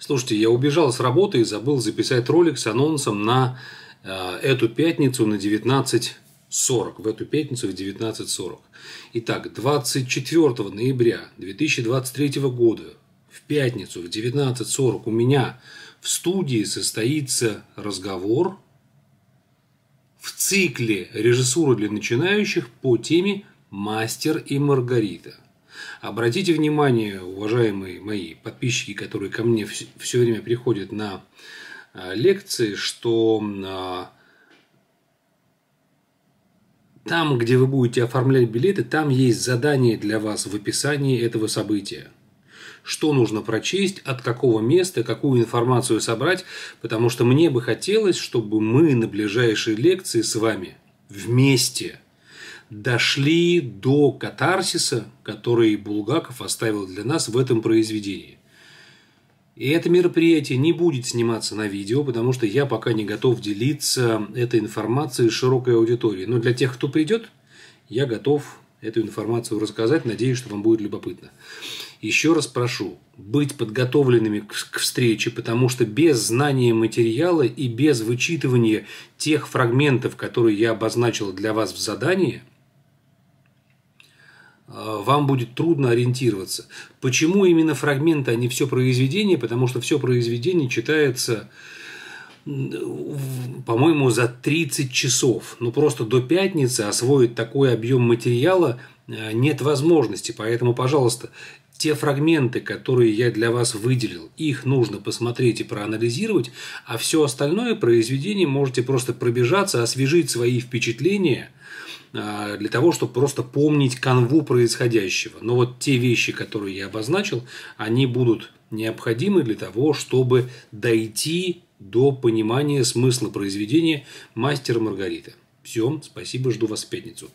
Слушайте, я убежал с работы и забыл записать ролик с анонсом на э, эту пятницу на 19.40. В эту пятницу в 19.40. Итак, 24 ноября 2023 года в пятницу в 19.40 у меня в студии состоится разговор в цикле режиссуры для начинающих по теме «Мастер и Маргарита». Обратите внимание, уважаемые мои подписчики, которые ко мне все время приходят на э, лекции, что а, там, где вы будете оформлять билеты, там есть задание для вас в описании этого события. Что нужно прочесть, от какого места, какую информацию собрать, потому что мне бы хотелось, чтобы мы на ближайшей лекции с вами вместе – дошли до катарсиса, который Булгаков оставил для нас в этом произведении. И это мероприятие не будет сниматься на видео, потому что я пока не готов делиться этой информацией с широкой аудиторией. Но для тех, кто придет, я готов эту информацию рассказать. Надеюсь, что вам будет любопытно. Еще раз прошу быть подготовленными к встрече, потому что без знания материала и без вычитывания тех фрагментов, которые я обозначил для вас в задании – Э, вам будет трудно ориентироваться. Почему именно фрагменты, а не все произведение? Потому что все произведение читается, по-моему, за 30 часов. Ну просто до пятницы освоить такой объем материала Э, нет возможности. Поэтому, пожалуйста, те фрагменты, которые я для вас выделил, их нужно посмотреть и проанализировать, а все остальное произведение можете просто пробежаться, освежить свои впечатления э, для того, чтобы просто помнить канву происходящего. Но вот те вещи, которые я обозначил, они будут необходимы для того, чтобы дойти до понимания смысла произведения "Мастер Маргарита». Все, спасибо, жду вас в пятницу.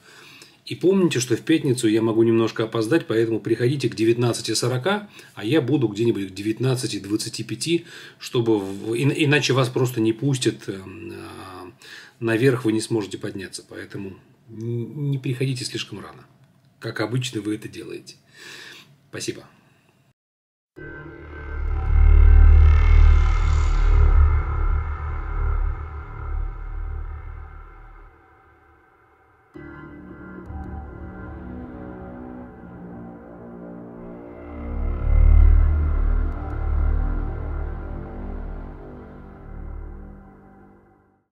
И помните, что в пятницу я могу немножко опоздать, поэтому приходите к 19.40, а я буду где-нибудь к 19.25, чтобы... Иначе вас просто не пустят эм, а, наверх, вы не сможете подняться. Поэтому не приходите слишком рано. Как обычно вы это делаете. Спасибо.